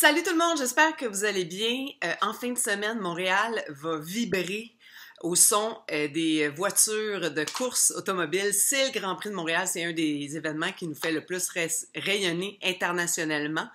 Salut tout le monde, j'espère que vous allez bien. Euh, en fin de semaine, Montréal va vibrer au son euh, des voitures de course automobile. C'est le Grand Prix de Montréal, c'est un des événements qui nous fait le plus rayonner internationalement.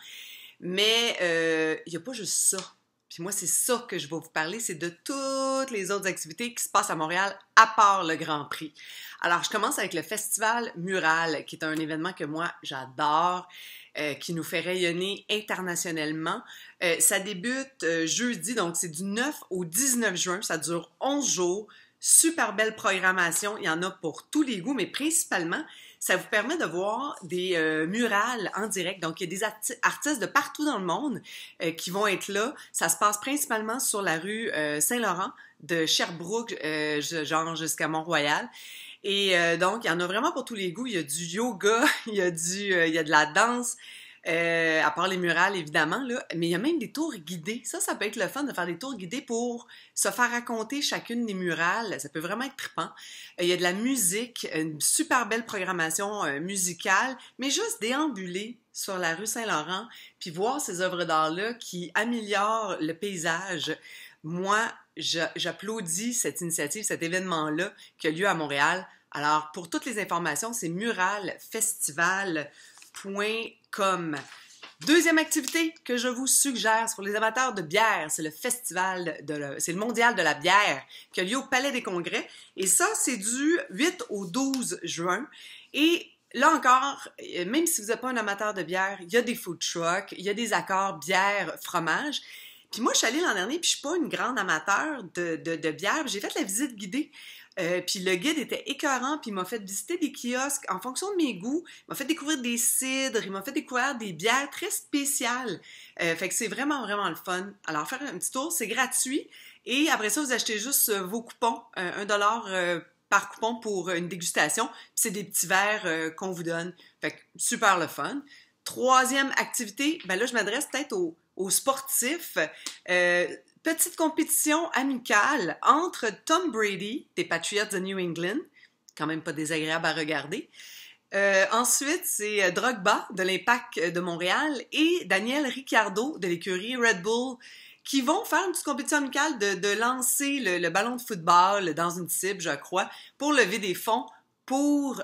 Mais euh, il n'y a pas juste ça. Puis moi, c'est ça que je vais vous parler, c'est de toutes les autres activités qui se passent à Montréal à part le Grand Prix. Alors, je commence avec le Festival Mural, qui est un événement que moi, j'adore. Euh, qui nous fait rayonner internationalement. Euh, ça débute euh, jeudi, donc c'est du 9 au 19 juin, ça dure 11 jours. Super belle programmation, il y en a pour tous les goûts, mais principalement, ça vous permet de voir des euh, murales en direct. Donc, il y a des artistes de partout dans le monde euh, qui vont être là. Ça se passe principalement sur la rue euh, Saint-Laurent, de Sherbrooke, genre jusqu'à Mont-Royal. Et donc, il y en a vraiment pour tous les goûts. Il y a du yoga, il y a, du, il y a de la danse, euh, à part les murales évidemment, là, mais il y a même des tours guidés. Ça, ça peut être le fun de faire des tours guidés pour se faire raconter chacune des murales. Ça peut vraiment être trippant. Euh, il y a de la musique, une super belle programmation euh, musicale, mais juste déambuler sur la rue Saint-Laurent, puis voir ces œuvres d'art-là qui améliorent le paysage. Moi, j'applaudis cette initiative, cet événement-là qui a lieu à Montréal. Alors, pour toutes les informations, c'est mural, festival, Deuxième activité que je vous suggère pour les amateurs de bière, c'est le festival de c'est le mondial de la bière qui a lieu au Palais des Congrès et ça c'est du 8 au 12 juin et Là encore, même si vous n'êtes pas un amateur de bière, il y a des food trucks, il y a des accords bière, fromage. Puis moi, je suis allée l'an dernier, puis je suis pas une grande amateur de, de, de bière. J'ai fait la visite guidée euh, puis le guide était écœurant, puis il m'a fait visiter des kiosques en fonction de mes goûts. Il m'a fait découvrir des cidres, il m'a fait découvrir des bières très spéciales. Euh, fait que c'est vraiment, vraiment le fun. Alors, faire un petit tour, c'est gratuit. Et après ça, vous achetez juste euh, vos coupons, un dollar par coupon pour une dégustation. Puis c'est des petits verres qu'on vous donne. Fait que super le fun. Troisième activité, ben là, je m'adresse peut-être aux, aux sportifs petite compétition amicale entre Tom Brady, des Patriots de New England, quand même pas désagréable à regarder. Euh, ensuite, c'est euh, Drogba de l'Impact euh, de Montréal et Daniel Ricciardo de l'écurie Red Bull qui vont faire une petite compétition amicale de, lancer le, ballon de football dans une cible, je crois, pour lever des fonds pour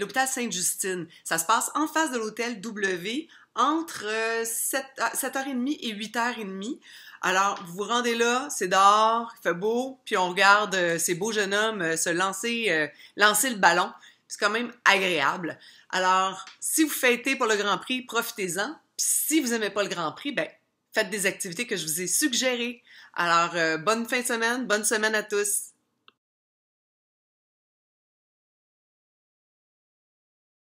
l'hôpital Sainte-Justine. Ça se passe en face de l'hôtel W entre 7, h 30 et 8h30. Alors, vous vous rendez là, c'est dehors, il fait beau, puis on regarde euh, ces beaux jeunes hommes euh, se lancer, euh, lancer le ballon. C'est quand même agréable. Alors, si vous fêtez pour le Grand Prix, profitez-en. si vous n'aimez pas le Grand Prix, ben, faites des activités que je vous ai suggérées. Alors, bonne fin de semaine, bonne semaine à tous.